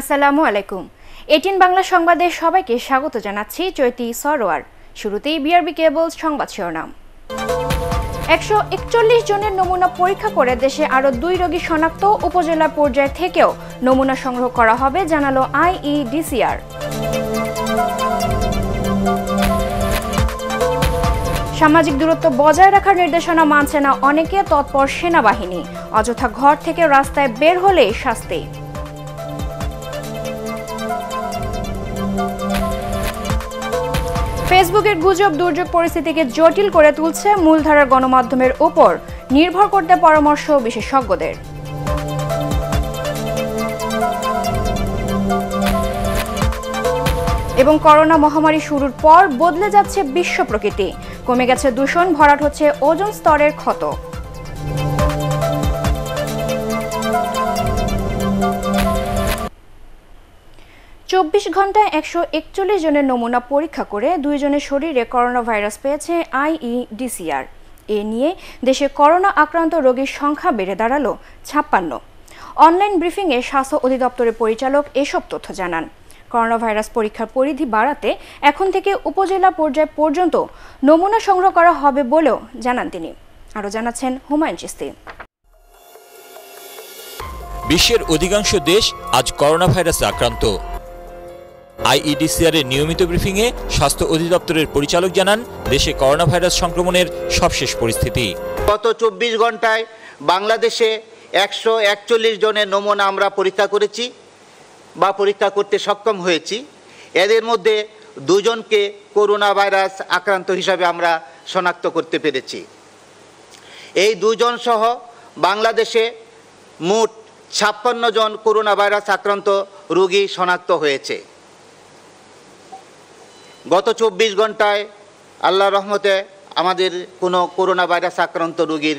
আসসালামু আলাইকুম এটিন বাংলা সংবাদে সবাইকে স্বাগত জানাচ্ছি চৈতি সরোয়ার শুরুতেই বিআরবি কেবল সংবাদ শিরোনাম একশো একচল্লিশ জনের নমুনা পরীক্ষা করে দেশে আরও দুই রোগী শনাক্ত উপজেলা পর্যায় থেকেও নমুনা সংগ্রহ করা হবে জানালো আইইডিসিআর সামাজিক দূরত্ব বজায় রাখার নির্দেশনা মানছে না অনেকে তৎপর সেনাবাহিনী অযথা ঘর থেকে রাস্তায় বের হলে শাস্তি ফেসবুকের গুজব দুর্যোগ পরিস্থিতিকে জটিল করে তুলছে মূলধারার গণমাধ্যমের ওপর নির্ভর করতে পরামর্শ বিশেষজ্ঞদের এবং করোনা মহামারী শুরুর পর বদলে যাচ্ছে বিশ্ব প্রকৃতি কমে গেছে দূষণ ভরাট হচ্ছে ওজন স্তরের ক্ষত চব্বিশ ঘন্টায় একশো একচল্লিশ জনের নমুনা পরীক্ষা করে দুইজনের শরীরে করোনা ভাইরাস পেয়েছে আইইডিসিআর এ নিয়ে দেশে করোনা আক্রান্ত রোগীর সংখ্যা বেড়ে দাঁড়ালো ছাপ্পান্ন অনলাইন ব্রিফিংয়ে স্বাস্থ্য অধিদপ্তরের পরিচালক এসব তথ্য জানান করোনা ভাইরাস পরীক্ষার পরিধি বাড়াতে এখন থেকে উপজেলা পর্যায় পর্যন্ত নমুনা সংগ্রহ করা হবে বলেও জানান তিনি আরও জানাচ্ছেন হুমায়ুন চিস্তি বিশ্বের অধিকাংশ দেশ আজ করোনা ভাইরাসে আক্রান্ত আইইডিসিআর এর নিয়মিত ব্রিফিংয়ে স্বাস্থ্য অধিদপ্তরের পরিচালক জানান দেশে করোনা ভাইরাস সংক্রমণের সবশেষ পরিস্থিতি গত চব্বিশ ঘন্টায় বাংলাদেশে একশো একচল্লিশ জনের নমুনা আমরা পরীক্ষা করেছি বা পরীক্ষা করতে সক্ষম হয়েছি এদের মধ্যে দুজনকে করোনা ভাইরাস আক্রান্ত হিসাবে আমরা শনাক্ত করতে পেরেছি এই দুজন সহ বাংলাদেশে মোট ছাপ্পান্ন জন করোনা ভাইরাস আক্রান্ত রোগী শনাক্ত হয়েছে গত চব্বিশ ঘন্টায় আল্লাহ রহমতে আমাদের কোনো করোনা ভাইরাস আক্রান্ত রোগীর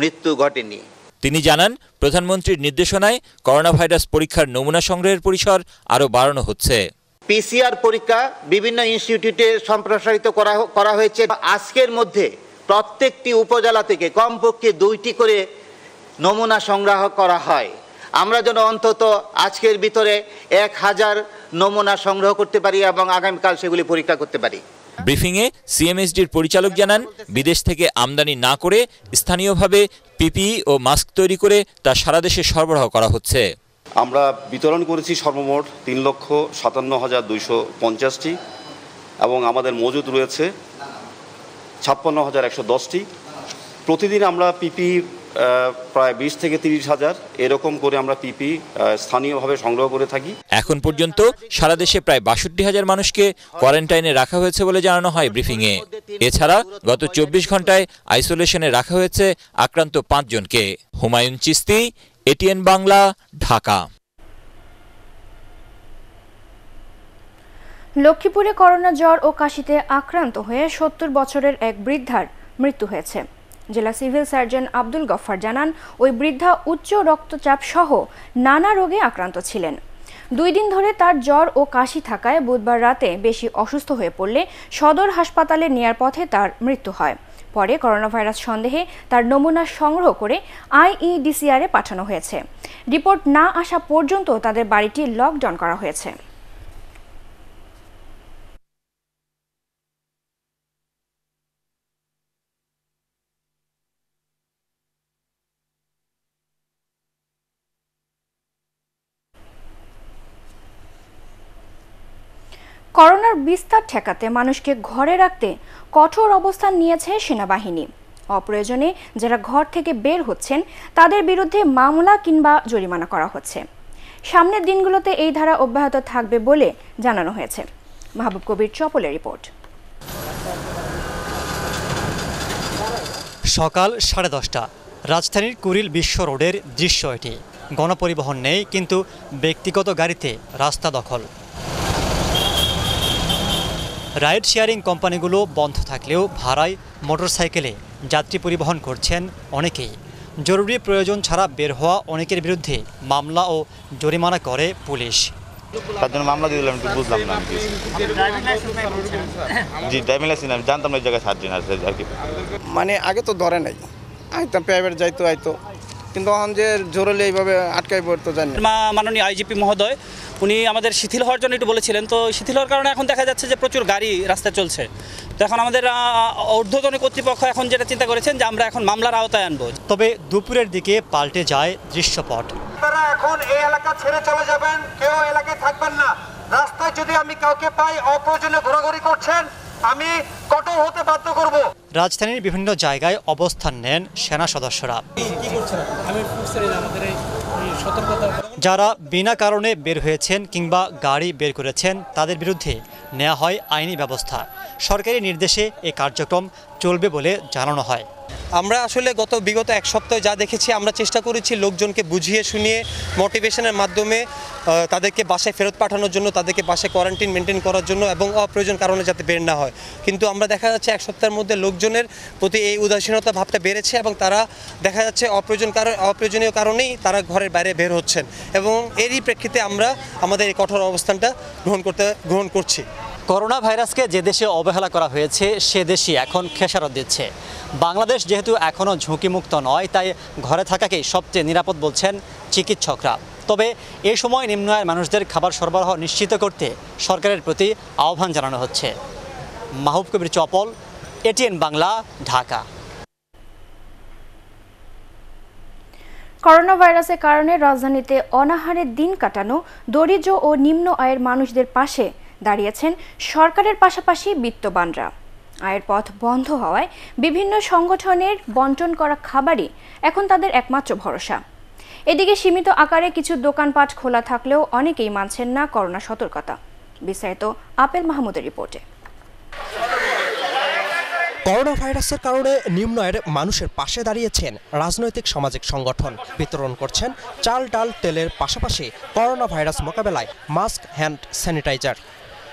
মৃত্যু ঘটেনি তিনি জানান প্রধানমন্ত্রীর নির্দেশনায় করোনা ভাইরাস পরীক্ষার নমুনা সংগ্রহের পরিসর আরও বাড়ানো হচ্ছে পিসিআর পরীক্ষা বিভিন্ন ইনস্টিটিউটে সম্প্রসারিত করা করা হয়েছে আজকের মধ্যে প্রত্যেকটি উপজেলা থেকে কমপক্ষে দুইটি করে নমুনা সংগ্রহ করা হয় আমরা যেন অন্তত আজকের ভিতরে এক হাজার নমুনা সংগ্রহ করতে পারি এবং আগামীকাল সেগুলি পরীক্ষা করতে পারি ব্রিফিংয়ে সিএমএসডির পরিচালক জানান বিদেশ থেকে আমদানি না করে স্থানীয়ভাবে পিপিই ও মাস্ক তৈরি করে তা সারা দেশে সরবরাহ করা হচ্ছে আমরা বিতরণ করেছি সর্বমোট তিন লক্ষ সাতান্ন হাজার দুইশো পঞ্চাশটি এবং আমাদের মজুদ রয়েছে ছাপ্পান্ন হাজার একশো দশটি প্রতিদিন আমরা পিপি প্রায় বিশ থেকে তিরিশ হাজার এরকম করে আমরা পিপি স্থানীয়ভাবে সংগ্রহ করে থাকি এখন পর্যন্ত সারা দেশে প্রায় বাষট্টি হাজার মানুষকে কোয়ারেন্টাইনে রাখা হয়েছে বলে জানানো হয় ব্রিফিংয়ে এছাড়া গত চব্বিশ ঘন্টায় আইসোলেশনে রাখা হয়েছে আক্রান্ত পাঁচজনকে হুমায়ুন চিস্তি এটিএন বাংলা ঢাকা লক্ষ্মীপুরে করোনা জ্বর ও কাশিতে আক্রান্ত হয়ে সত্তর বছরের এক বৃদ্ধার মৃত্যু হয়েছে জেলা সিভিল সার্জন আব্দুল গফার জানান ওই বৃদ্ধা উচ্চ রক্তচাপ সহ নানা রোগে আক্রান্ত ছিলেন দুই দিন ধরে তার জ্বর ও কাশি থাকায় বুধবার রাতে বেশি অসুস্থ হয়ে পড়লে সদর হাসপাতালে নেয়ার পথে তার মৃত্যু হয় পরে করোনাভাইরাস সন্দেহে তার নমুনা সংগ্রহ করে আইইডিসিআরে পাঠানো হয়েছে রিপোর্ট না আসা পর্যন্ত তাদের বাড়িটি লকডাউন করা হয়েছে করোনার বিস্তার ঠেকাতে মানুষকে ঘরে রাখতে কঠোর অবস্থান নিয়েছে সেনাবাহিনী অপ্রয়োজনে যারা ঘর থেকে বের হচ্ছেন তাদের বিরুদ্ধে মামলা কিংবা জরিমানা করা হচ্ছে সামনের দিনগুলোতে এই ধারা অব্যাহত থাকবে বলে জানানো হয়েছে মাহবুব কবির চপলের রিপোর্ট সকাল সাড়ে দশটা রাজধানীর কুরিল বিশ্ব রোডের দৃশ্য এটি গণপরিবহন নেই কিন্তু ব্যক্তিগত গাড়িতে রাস্তা দখল রাইড শেয়ারিং কোম্পানিগুলো বন্ধ থাকলেও ভাড়ায় মোটরসাইকেলে যাত্রী পরিবহন করছেন অনেকেই জরুরি প্রয়োজন ছাড়া বের হওয়া অনেকের বিরুদ্ধে মামলা ও জরিমানা করে পুলিশ তার জন্য মামলা দিয়ে দিলাম বুঝলাম না জি ড্রাইভিং লাইসেন্স আমি জানতাম না জায়গায় সার্জন আছে আর কি মানে আগে তো ধরে নাই আইতাম প্রাইভেট যাইতো আইতো কিন্তু এখন যে হলে এইভাবে আটকাই পড়তো জানি মাননীয় আইজিপি মহোদয় উনি আমাদের শিথিল হওয়ার জন্য একটু বলেছিলেন তো শিথিল হওয়ার কারণে এখন দেখা যাচ্ছে যে প্রচুর গাড়ি রাস্তায় চলছে তো এখন আমাদের ঊর্ধ্বতন কর্তৃপক্ষ এখন যেটা চিন্তা করেছেন যে আমরা এখন মামলার আওতায় আনবো তবে দুপুরের দিকে পাল্টে যায় দৃশ্যপট তারা এখন এই এলাকা ছেড়ে চলে যাবেন কেউ এলাকায় থাকবেন না রাস্তায় যদি আমি কাউকে পাই অপ্রয়োজনীয় ঘোরাঘুরি করছেন আমি কঠোর হতে বাধ্য করব রাজধানীর বিভিন্ন জায়গায় অবস্থান নেন সেনা সদস্যরা যারা বিনা কারণে বের হয়েছেন কিংবা গাড়ি বের করেছেন তাদের বিরুদ্ধে নেওয়া হয় আইনি ব্যবস্থা সরকারি নির্দেশে এ কার্যক্রম চলবে বলে জানানো হয় আমরা আসলে গত বিগত এক সপ্তাহে যা দেখেছি আমরা চেষ্টা করেছি লোকজনকে বুঝিয়ে শুনিয়ে মোটিভেশনের মাধ্যমে তাদেরকে বাসায় ফেরত পাঠানোর জন্য তাদেরকে বাসায় কোয়ারেন্টিন মেনটেন করার জন্য এবং অপ্রয়োজন কারণে যাতে বের না হয় কিন্তু আমরা দেখা যাচ্ছে এক সপ্তাহের মধ্যে লোকজনের প্রতি এই উদাসীনতা ভাবটা বেড়েছে এবং তারা দেখা যাচ্ছে অপ্রয়োজন কারণ অপ্রয়োজনীয় কারণেই তারা ঘরের বাইরে বের হচ্ছেন এবং এরই প্রেক্ষিতে আমরা আমাদের এই কঠোর অবস্থানটা গ্রহণ করতে গ্রহণ করছি করোনা ভাইরাসকে যে দেশে অবহেলা করা হয়েছে সে দেশই এখন খেসারত দিচ্ছে বাংলাদেশ যেহেতু এখনও ঝুঁকিমুক্ত নয় তাই ঘরে থাকাকেই সবচেয়ে নিরাপদ বলছেন চিকিৎসকরা তবে এ সময় নিম্ন আয়ের মানুষদের খাবার সরবরাহ নিশ্চিত করতে সরকারের প্রতি আহ্বান জানানো হচ্ছে মাহবুব কবির চপল এটিএন বাংলা ঢাকা করোনা ভাইরাসের কারণে রাজধানীতে অনাহারে দিন কাটানো দরিদ্র ও নিম্ন আয়ের মানুষদের পাশে দাঁড়িয়েছেন সরকারের পাশাপাশি বিত্তবানরা আয়ের পথ বন্ধ হওয়ায় বিভিন্ন সংগঠনের বন্টন করা খাবারই এখন তাদের একমাত্র ভরসা এদিকে সীমিত আকারে কিছু দোকানপাট খোলা থাকলেও অনেকেই মানছেন না করোনা সতর্কতা বিস্তারিত আপেল মাহমুদের রিপোর্টে করোনা ভাইরাসের কারণে নিম্ন আয়ের মানুষের পাশে দাঁড়িয়েছেন রাজনৈতিক সামাজিক সংগঠন বিতরণ করছেন চাল ডাল তেলের পাশাপাশি করোনা ভাইরাস মোকাবেলায় মাস্ক হ্যান্ড স্যানিটাইজার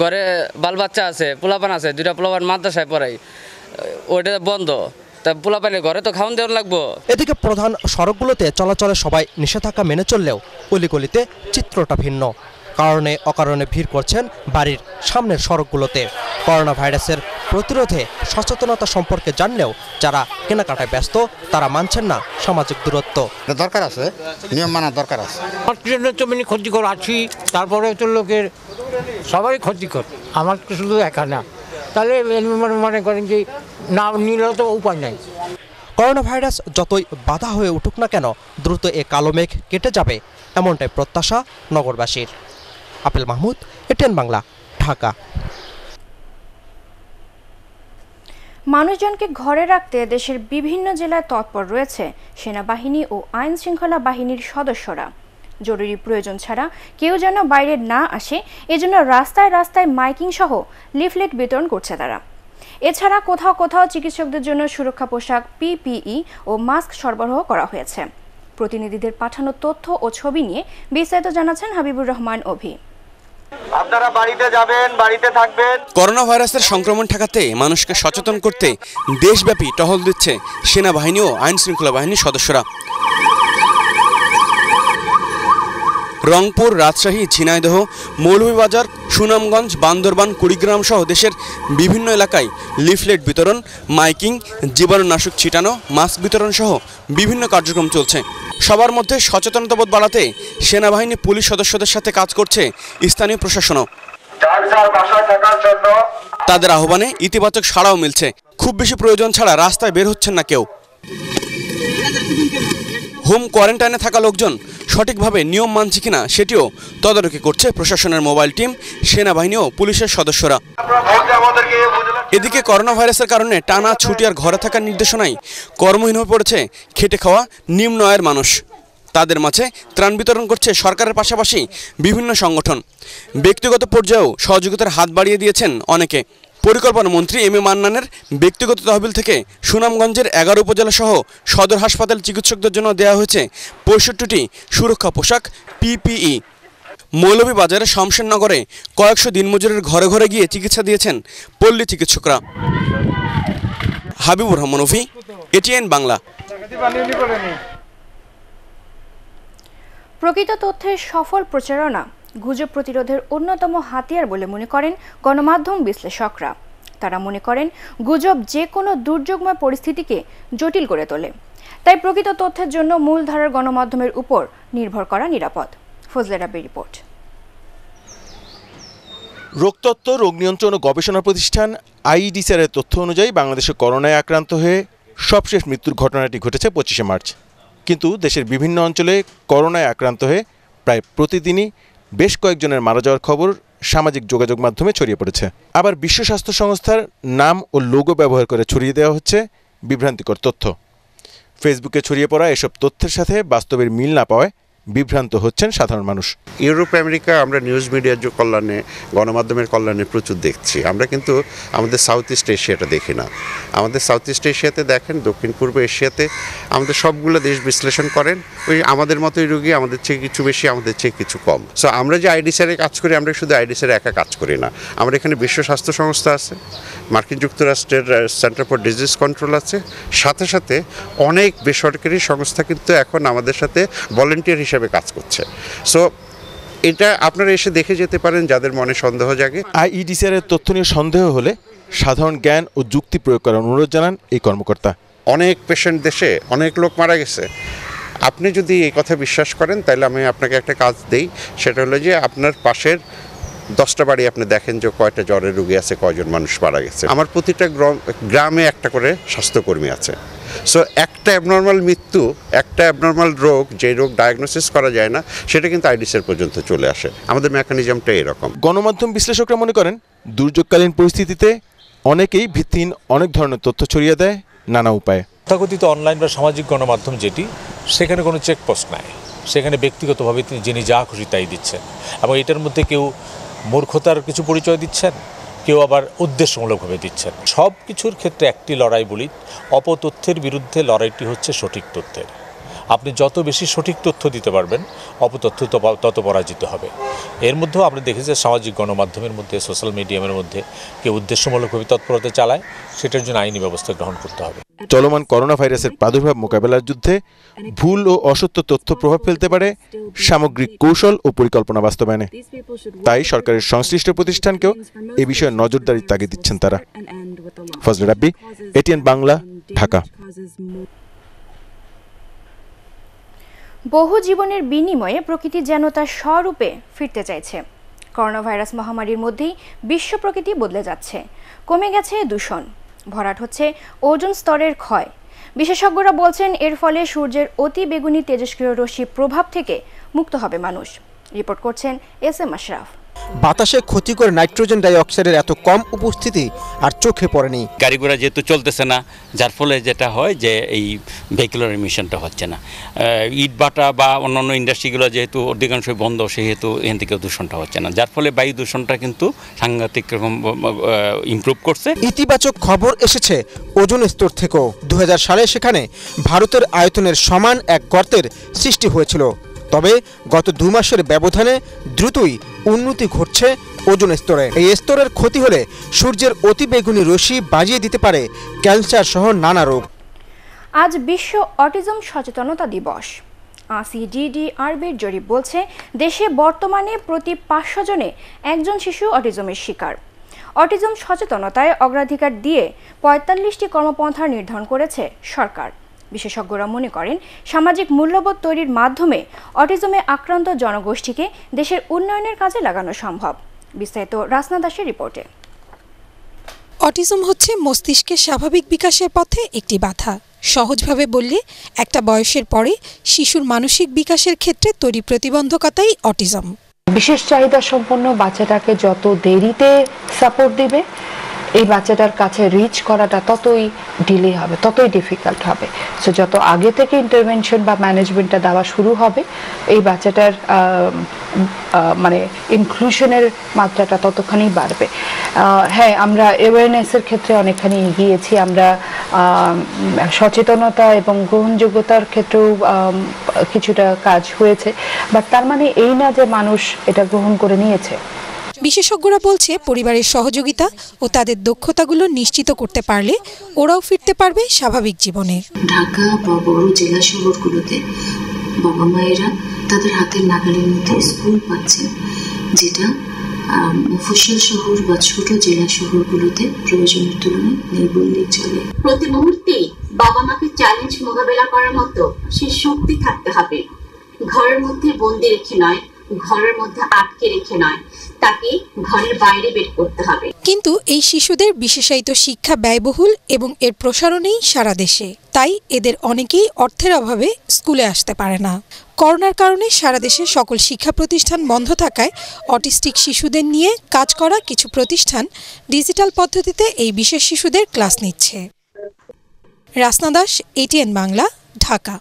ঘরে বাল বাচ্চা আছে পোলাপান আছে দুইটা পোলাপান মাদ্রাসায় পড়াই ওইটা বন্ধ তা পোলাপানে ঘরে তো খাওয়ান দেওয়ার লাগবো এদিকে প্রধান সড়কগুলোতে চলাচলে সবাই নিষেধাজ্ঞা মেনে চললেও অলিগলিতে চিত্রটা ভিন্ন কারণে অকারণে ভিড় করছেন বাড়ির সামনের সড়কগুলোতে করোনা ভাইরাসের প্রতিরোধে সচেতনতা সম্পর্কে জানলেও যারা কেনাকাটায় ব্যস্ত তারা মানছেন না সামাজিক দূরত্ব দরকার আছে নিয়ম মানার দরকার আছে ক্ষতিকর আছি তারপরে তো লোকের সবারই ক্ষতিকর আমার শুধু একা না তাহলে মনে মানে করেন যে না নিলে তো উপায় নাই করোনা ভাইরাস যতই বাধা হয়ে উঠুক না কেন দ্রুত এ কালো মেঘ কেটে যাবে এমনটাই প্রত্যাশা নগরবাসীর আপেল মাহমুদ এটেন বাংলা ঢাকা মানুষজনকে ঘরে রাখতে দেশের বিভিন্ন জেলায় তৎপর রয়েছে সেনাবাহিনী ও আইন শৃঙ্খলা বাহিনীর সদস্যরা জরুরি প্রয়োজন ছাড়া কেউ যেন বাইরে না আসে এজন্য রাস্তায় রাস্তায় মাইকিং সহ লিফলেট বিতরণ করছে তারা এছাড়া কোথাও কোথাও চিকিৎসকদের জন্য সুরক্ষা পোশাক পিপিই ও মাস্ক সরবরাহ করা হয়েছে প্রতিনিধিদের পাঠানো তথ্য ও ছবি নিয়ে বিস্তারিত জানাচ্ছেন হাবিবুর রহমান অভি আপনারা করোনা ভাইরাসের সংক্রমণ ঠেকাতে মানুষকে সচেতন করতে দেশব্যাপী টহল দিচ্ছে সেনাবাহিনী ও আইন শৃঙ্খলা বাহিনীর সদস্যরা রংপুর রাজশাহী ঝিনাইদহ মৌলভীবাজার সুনামগঞ্জ বান্দরবান কুড়িগ্রাম সহ দেশের বিভিন্ন এলাকায় লিফলেট বিতরণ মাইকিং জীবাণুনাশক ছিটানো মাস্ক বিতরণ সহ বিভিন্ন কার্যক্রম চলছে সবার মধ্যে সচেতনতাবোধ বাড়াতে সেনাবাহিনী পুলিশ সদস্যদের সাথে কাজ করছে স্থানীয় প্রশাসনও তাদের আহ্বানে ইতিবাচক সাড়াও মিলছে খুব বেশি প্রয়োজন ছাড়া রাস্তায় বের হচ্ছেন না কেউ হোম কোয়ারেন্টাইনে থাকা লোকজন সঠিকভাবে নিয়ম মানছে কিনা সেটিও তদারকি করছে প্রশাসনের মোবাইল টিম সেনাবাহিনী ও পুলিশের সদস্যরা এদিকে করোনা ভাইরাসের কারণে টানা ছুটি আর ঘরে থাকার নির্দেশনায় কর্মহীন হয়ে পড়েছে খেটে খাওয়া নিম্ন আয়ের মানুষ তাদের মাঝে ত্রাণ বিতরণ করছে সরকারের পাশাপাশি বিভিন্ন সংগঠন ব্যক্তিগত পর্যায়েও সহযোগিতার হাত বাড়িয়ে দিয়েছেন অনেকে পরিকল্পনা মন্ত্রী এম এ মান্নানের ব্যক্তিগত তহবিল থেকে সুনামগঞ্জের এগারো উপজেলা সহ সদর হাসপাতাল চিকিৎসকদের জন্য দেওয়া হয়েছে পঁয়ষট্টিটি সুরক্ষা পোশাক পিপিই মৌলভীবাজারের শমশেরনগরে কয়েকশো দিনমজুরের ঘরে ঘরে গিয়ে চিকিৎসা দিয়েছেন পল্লী চিকিৎসকরা হাবিবুর রহমান রফি এটিএন বাংলা প্রকৃত তথ্যের সফল প্রচারণা গুজব প্রতিরোধের অন্যতম হাতিয়ার বলে মনে করেন গণমাধ্যম বিশ্লেষকরা তারা মনে করেন গুজব যে কোনো দুর্যোগময় পরিস্থিতিকে জটিল করে তোলে তাই প্রকৃত তথ্যের জন্য মূলধারার গণমাধ্যমের উপর নির্ভর করা নিরাপদ ফজলে রিপোর্ট রোগতত্ত্ব রোগ নিয়ন্ত্রণ ও গবেষণা প্রতিষ্ঠান আইডিসিআর এর তথ্য অনুযায়ী বাংলাদেশে করোনায় আক্রান্ত হয়ে সবশেষ মৃত্যুর ঘটনাটি ঘটেছে পঁচিশে মার্চ কিন্তু দেশের বিভিন্ন অঞ্চলে করোনায় আক্রান্ত হয়ে প্রায় প্রতিদিনই বেশ কয়েকজনের মারা যাওয়ার খবর সামাজিক যোগাযোগ মাধ্যমে ছড়িয়ে পড়েছে আবার বিশ্ব স্বাস্থ্য সংস্থার নাম ও লোগো ব্যবহার করে ছড়িয়ে দেওয়া হচ্ছে বিভ্রান্তিকর তথ্য ফেসবুকে ছড়িয়ে পড়া এসব তথ্যের সাথে বাস্তবের মিল না পাওয়ায় বিভ্রান্ত হচ্ছেন সাধারণ মানুষ ইউরোপ আমেরিকা আমরা নিউজ মিডিয়ার যে কল্যাণে গণমাধ্যমের কল্যাণে প্রচুর দেখছি আমরা কিন্তু আমাদের সাউথ ইস্ট এশিয়াটা দেখি না আমাদের সাউথ ইস্ট এশিয়াতে দেখেন দক্ষিণ পূর্ব এশিয়াতে আমাদের সবগুলো দেশ বিশ্লেষণ করেন ওই আমাদের মতোই রুগী আমাদের চেয়ে কিছু বেশি আমাদের চেয়ে কিছু কম সো আমরা যে আইডিসারে কাজ করি আমরা শুধু আইডিসারে একা কাজ করি না আমরা এখানে বিশ্ব স্বাস্থ্য সংস্থা আছে মার্কিন যুক্তরাষ্ট্রের সেন্টার ফর ডিজিজ কন্ট্রোল আছে সাথে সাথে অনেক বেসরকারি সংস্থা কিন্তু এখন আমাদের সাথে ভলেন্টিয়ার হিসেবে কাজ করছে সো এটা আপনারা এসে দেখে যেতে পারেন যাদের মনে সন্দেহ জাগে আইইডিসিআর এর তথ্য নিয়ে সন্দেহ হলে সাধারণ জ্ঞান ও যুক্তি প্রয়োগ করার অনুরোধ জানান এই কর্মকর্তা অনেক পেশেন্ট দেশে অনেক লোক মারা গেছে আপনি যদি এই কথা বিশ্বাস করেন তাহলে আমি আপনাকে একটা কাজ দেই সেটা হলো যে আপনার পাশের দশটা বাড়ি আপনি দেখেন যে কয়টা জ্বরের রুগী আছে কয়জন মানুষ মারা গেছে আমার প্রতিটা গ্রামে একটা করে স্বাস্থ্যকর্মী আছে সো একটা অ্যাবনর্মাল মৃত্যু একটা অ্যাবনর্মাল রোগ যে রোগ ডায়াগনোসিস করা যায় না সেটা কিন্তু আইডিসের পর্যন্ত চলে আসে আমাদের মেকানিজমটা এরকম গণমাধ্যম বিশ্লেষকরা মনে করেন দুর্যোগকালীন পরিস্থিতিতে অনেকেই ভিত্তিহীন অনেক ধরনের তথ্য ছড়িয়ে দেয় নানা উপায়ে তথাকথিত অনলাইন বা সামাজিক গণমাধ্যম যেটি সেখানে কোনো চেকপোস্ট নাই সেখানে ব্যক্তিগতভাবে তিনি যিনি যা খুশি তাই দিচ্ছেন এবং এটার মধ্যে কেউ মূর্খতার কিছু পরিচয় দিচ্ছেন কেউ আবার উদ্দেশ্যমূলকভাবে দিচ্ছেন সব কিছুর ক্ষেত্রে একটি লড়াই বলি অপতথ্যের বিরুদ্ধে লড়াইটি হচ্ছে সঠিক তথ্যের আপনি যত বেশি সঠিক তথ্য দিতে পারবেন অপতথ্য তত পরাজিত হবে এর মধ্যেও আপনি দেখেছেন সামাজিক গণমাধ্যমের মধ্যে সোশ্যাল মিডিয়ামের মধ্যে কেউ উদ্দেশ্যমূলকভাবে তৎপরতা চালায় সেটার জন্য আইনি ব্যবস্থা গ্রহণ করতে হবে চলমান করোনা ভাইরাসের প্রাদুর্ভাব মোকাবেলার যুদ্ধে ভুল ও অসত্য তথ্য প্রভাব ফেলতে পারে সামগ্রিক কৌশল ও পরিকল্পনা বাস্তবায়নে তাই সরকারের সংশ্লিষ্ট প্রতিষ্ঠানকেও এ বিষয়ে নজরদারির তাগিদ দিচ্ছেন তারা ফজলে রাব্বি এটিএন বাংলা ঢাকা বহু জীবনের বিনিময়ে প্রকৃতি যেন তার স্বরূপে ফিরতে চাইছে করোনাভাইরাস মহামারীর মধ্যেই বিশ্ব প্রকৃতি বদলে যাচ্ছে কমে গেছে দূষণ ভরাট হচ্ছে ওজন স্তরের ক্ষয় বিশেষজ্ঞরা বলছেন এর ফলে সূর্যের অতি বেগুনি তেজস্ক্রিয় রশ্মি প্রভাব থেকে মুক্ত হবে মানুষ রিপোর্ট করছেন এস এম আশরাফ বাতাসে ক্ষতিকর নাইট্রোজেন ডাইঅক্সাইডের এত কম উপস্থিতি আর চোখে পড়েনি গাড়ি ঘোড়া যেহেতু চলতেছে না যার ফলে যেটা হয় যে এই ভেহিকুলার মিশনটা হচ্ছে না ইট বাটা বা অন্যান্য ইন্ডাস্ট্রিগুলো যেহেতু অধিকাংশই বন্ধ সেহেতু এখান থেকে দূষণটা হচ্ছে না যার ফলে বায়ু দূষণটা কিন্তু সাংঘাতিক রকম ইম্প্রুভ করছে ইতিবাচক খবর এসেছে ওজন স্তর থেকেও দু সালে সেখানে ভারতের আয়তনের সমান এক গর্তের সৃষ্টি হয়েছিল তবে গত দু মাসের ব্যবধানে দ্রুতই উন্নতি ঘটছে ওজন স্তরে এই স্তরের ক্ষতি হলে সূর্যের অতিবেগুনি রশ্মি বাজিয়ে দিতে পারে ক্যান্সার সহ নানা রোগ আজ বিশ্ব অটিজম সচেতনতা দিবস আরবির জরিপ বলছে দেশে বর্তমানে প্রতি পাঁচশো জনে একজন শিশু অটিজমের শিকার অটিজম সচেতনতায় অগ্রাধিকার দিয়ে পঁয়তাল্লিশটি কর্মপন্থা নির্ধারণ করেছে সরকার বিশেষজ্ঞরা মনে করেন সামাজিক মূল্যবোধ তৈরির মাধ্যমে অটিজমে আক্রান্ত জনগোষ্ঠীকে দেশের উন্নয়নের কাজে লাগানো সম্ভব বিস্তারিত রাসনা দাসের রিপোর্টে অটিজম হচ্ছে মস্তিষ্কের স্বাভাবিক বিকাশের পথে একটি বাধা সহজভাবে বললে একটা বয়সের পরে শিশুর মানসিক বিকাশের ক্ষেত্রে তৈরি প্রতিবন্ধকতাই অটিজম বিশেষ চাহিদা সম্পন্ন বাচ্চাটাকে যত দেরিতে সাপোর্ট দিবে এই বাচ্চাটার কাছে রিচ করাটা ততই ডিলে হবে ততই ডিফিকাল্ট হবে সো যত আগে থেকে ইন্টারভেনশন বা ম্যানেজমেন্টটা দেওয়া শুরু হবে এই বাচ্চাটার মানে ইনক্লুশনের মাত্রাটা ততখানি বাড়বে হ্যাঁ আমরা অ্যাওয়ারনেসের ক্ষেত্রে অনেকখানি এগিয়েছি আমরা সচেতনতা এবং গ্রহণযোগ্যতার ক্ষেত্রেও কিছুটা কাজ হয়েছে বাট তার মানে এই না যে মানুষ এটা গ্রহণ করে নিয়েছে বিশেষজ্ঞরা বলছে পরিবারের সহযোগিতা ও তাদের দক্ষতাগুলো নিশ্চিত করতে পারলে ওরাও ফিরতে পারবে স্বাভাবিক জীবনে ঢাকা বা বড় জেলা শহরগুলোতে বাবা মায়েরা তাদের হাতের নাগালের মধ্যে স্কুল পাচ্ছে যেটা মফস্বল শহর বা ছোট জেলা শহরগুলোতে প্রয়োজনের তুলনায় নৈবন্দিক চলে প্রতি মুহূর্তেই বাবা মাকে চ্যালেঞ্জ মোকাবেলা করার মতো সে শক্তি থাকতে হবে ঘরের মধ্যে বন্দি রেখে নয় ঘরের মধ্যে আটকে রেখে নয় তাকে ঘরের বাইরে বের করতে হবে কিন্তু এই শিশুদের বিশেষায়িত শিক্ষা ব্যয়বহুল এবং এর প্রসারণেই সারা দেশে তাই এদের অনেকেই অর্থের অভাবে স্কুলে আসতে পারে না করোনার কারণে সারা দেশে সকল শিক্ষা প্রতিষ্ঠান বন্ধ থাকায় অটিস্টিক শিশুদের নিয়ে কাজ করা কিছু প্রতিষ্ঠান ডিজিটাল পদ্ধতিতে এই বিশেষ শিশুদের ক্লাস নিচ্ছে রাসনা দাস এটিএন বাংলা ঢাকা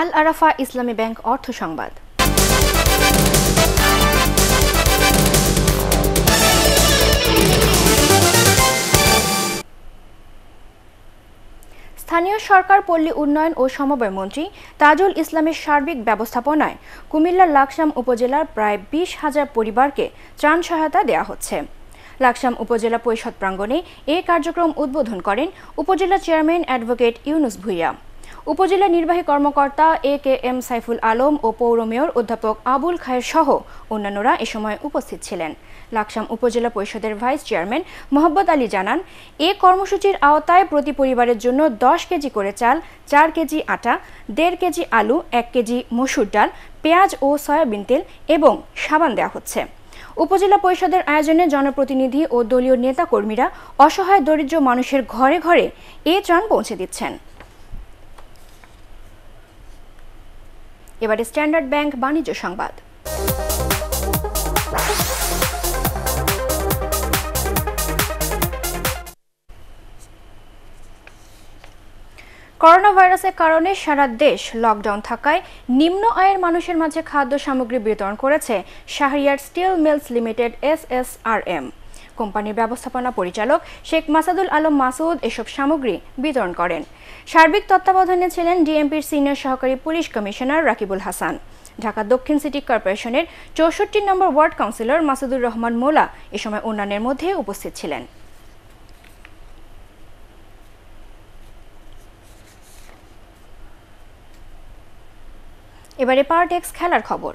আল আরাফা ইসলামী ব্যাংক অর্থ সংবাদ স্থানীয় সরকার পল্লী উন্নয়ন ও সমবায় মন্ত্রী তাজুল ইসলামের সার্বিক ব্যবস্থাপনায় কুমিল্লার লাকসাম উপজেলার প্রায় বিশ হাজার পরিবারকে ত্রাণ সহায়তা দেওয়া হচ্ছে লাকসাম উপজেলা পরিষদ প্রাঙ্গণে এ কার্যক্রম উদ্বোধন করেন উপজেলা চেয়ারম্যান অ্যাডভোকেট ইউনুস ভুইয়া উপজেলা নির্বাহী কর্মকর্তা A K M Saiful Alam ও পৌর মেয়র অধ্যাপক আবুল খায়ের সহ অন্যান্যরা এ সময় উপস্থিত ছিলেন লাকসাম উপজেলা পরিষদের ভাইস চেয়ারম্যান মোহাম্মদ আলী জানান এ কর্মসূচির আওতায় প্রতি পরিবারের জন্য দশ কেজি করে চাল চার কেজি আটা দেড় কেজি আলু এক কেজি মসুর ডাল পেঁয়াজ ও সয়াবিন তেল এবং সাবান দেওয়া হচ্ছে উপজেলা পরিষদের আয়োজনে জনপ্রতিনিধি ও দলীয় নেতাকর্মীরা অসহায় দরিদ্র মানুষের ঘরে ঘরে এ ত্রাণ পৌঁছে দিচ্ছেন এবারে স্ট্যান্ডার্ড ব্যাংক বাণিজ্য সংবাদ করোনা ভাইরাসের কারণে সারা দেশ লকডাউন থাকায় নিম্ন আয়ের মানুষের মাঝে খাদ্য সামগ্রী বিতরণ করেছে Shahriar steel mills limited S S R M কোম্পানির ব্যবস্থাপনা পরিচালক শেখ মাসাদুল আলম মাসুদ এসব সামগ্রী বিতরণ করেন সার্বিক তত্ত্বাবধানে ছিলেন ডিএমপির সিনিয়র সহকারী পুলিশ কমিশনার রাকিবুল হাসান ঢাকা দক্ষিণ সিটি কর্পোরেশনের চৌষট্টি number ward councillor Masudur Rahman Molla এ সময় উন্নয়নের মধ্যে উপস্থিত ছিলেন এবারে পার্টেক্স খেলার খবর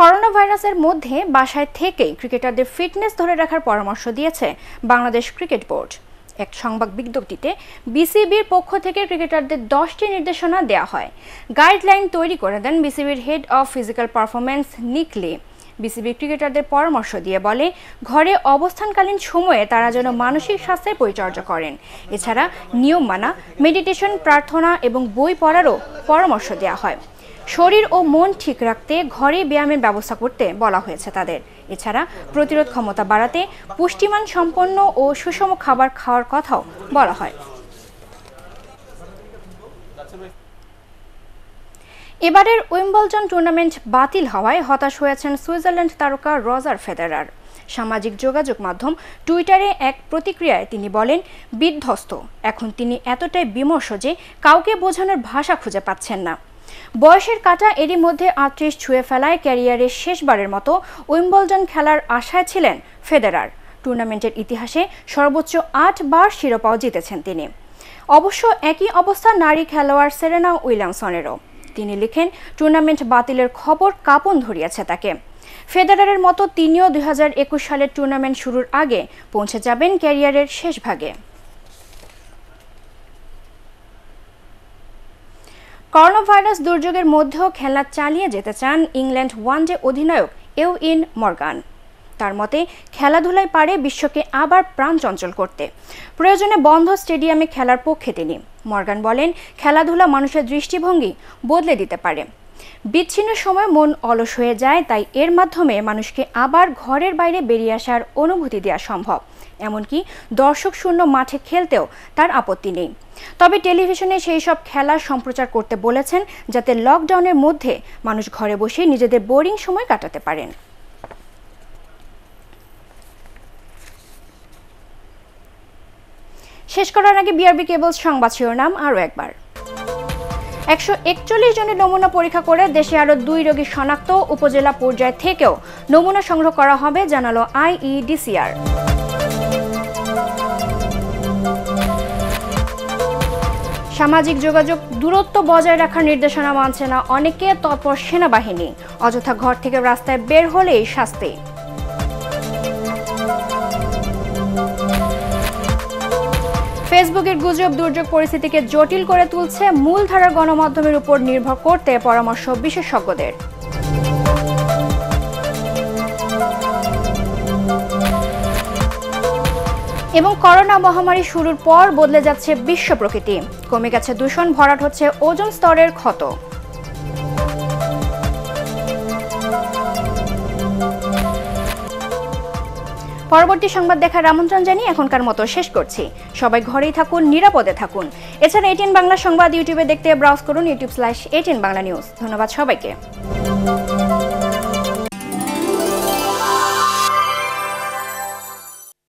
করোনা ভাইরাসের মধ্যে বাসায় থেকেই ক্রিকেটারদের ফিটনেস ধরে রাখার পরামর্শ দিয়েছে বাংলাদেশ ক্রিকেট বোর্ড এক সংবাদ বিজ্ঞপ্তিতে বিসিবির পক্ষ থেকে ক্রিকেটারদের দশটি নির্দেশনা দেয়া হয় গাইডলাইন তৈরি করে দেন বিসিবির head of physical performance Nick Lee BCB ক্রিকেটারদের পরামর্শ দিয়ে বলে ঘরে অবস্থানকালীন সময়ে তারা যেন মানসিক স্বাস্থ্যের পরিচর্যা করেন এছাড়া নিয়ম মানা মেডিটেশন প্রার্থনা এবং বই পড়ারও পরামর্শ দেওয়া হয় শরীর ও মন ঠিক রাখতে ঘরে ব্যায়ামের ব্যবস্থা করতে বলা হয়েছে তাদের এছাড়া প্রতিরোধ ক্ষমতা বাড়াতে পুষ্টিমান সম্পন্ন ও সুষম খাবার খাওয়ার কথাও বলা হয় এবারের উইম্বলজন টুর্নামেন্ট বাতিল হওয়ায় হতাশ হয়েছেন সুইজারল্যান্ড তারকা রজার ফেদারার সামাজিক যোগাযোগ মাধ্যম টুইটারে এক প্রতিক্রিয়ায় তিনি বলেন বিধ্বস্ত এখন তিনি এতটাই বিমর্ষ যে কাউকে বোঝানোর ভাষা খুঁজে পাচ্ছেন না বয়সের কাটা এরই মধ্যে আটত্রিশ ছুঁয়ে ফেলায় ক্যারিয়ারের শেষবারের মতো উইম্বলডন খেলার আশায় ছিলেন ফেদেরার টুর্নামেন্টের ইতিহাসে সর্বোচ্চ আটবার শিরোপাও জিতেছেন তিনি অবশ্য একই অবস্থা নারী খেলোয়াড় সেরেনা উইলিয়ামসনেরও তিনি লিখেন টুর্নামেন্ট বাতিলের খবর কাপন ধরিয়েছে তাকে ফেদারারের মতো তিনিও দুই সালের টুর্নামেন্ট শুরুর আগে পৌঁছে যাবেন ক্যারিয়ারের শেষ ভাগে করোনা ভাইরাস দুর্যোগের মধ্যেও খেলা চালিয়ে যেতে চান ইংল্যান্ড ওয়ানডে অধিনায়ক এউ ইন মর্গান তার মতে খেলাধুলায় পারে বিশ্বকে আবার প্রাণ চঞ্চল করতে প্রয়োজনে বন্ধ স্টেডিয়ামে খেলার পক্ষে তিনি মর্গান বলেন খেলাধুলা মানুষের দৃষ্টিভঙ্গি বদলে দিতে পারে বিচ্ছিন্ন সময় মন অলস হয়ে যায় তাই এর মাধ্যমে মানুষকে আবার ঘরের বাইরে বেরিয়ে আসার অনুভূতি দেওয়া সম্ভব এমনকি দর্শক শূন্য মাঠে খেলতেও তার আপত্তি নেই তবে টেলিভিশনে সেই সব খেলা সম্প্রচার করতে বলেছেন যাতে লকডাউনের মধ্যে মানুষ ঘরে বসে নিজেদের বোরিং সময় কাটাতে পারেন শেষ করার আগে বিআরবি কেবল সংবাদ শিরোনাম আরও একবার একশো একচল্লিশ জনের নমুনা পরীক্ষা করে দেশে আরও দুই রোগী শনাক্ত উপজেলা পর্যায় থেকেও নমুনা সংগ্রহ করা হবে জানালো আইইডিসিআর সামাজিক যোগাযোগ দূরত্ব বজায় রাখার নির্দেশনা মানছে না অনেকে তৎপর সেনাবাহিনী অযথা ঘর থেকে রাস্তায় বের হলেই শাস্তি ফেসবুকের গুজব দুর্যোগ পরিস্থিতিকে জটিল করে তুলছে মূলধারার গণমাধ্যমের উপর নির্ভর করতে পরামর্শ বিশেষজ্ঞদের এবং করোনা মহামারী শুরুর পর বদলে যাচ্ছে বিশ্ব প্রকৃতি কমে গেছে দূষণ ভরাট হচ্ছে ওজন স্তরের ক্ষত পরবর্তী সংবাদ দেখার আমন্ত্রণ জানিয়ে এখনকার মতো শেষ করছি সবাই ঘরেই থাকুন নিরাপদে থাকুন এছাড়া এটিএন বাংলা সংবাদ ইউটিউবে দেখতে ব্রাউজ করুন YouTube slash ATN Bangla news ধন্যবাদ সবাইকে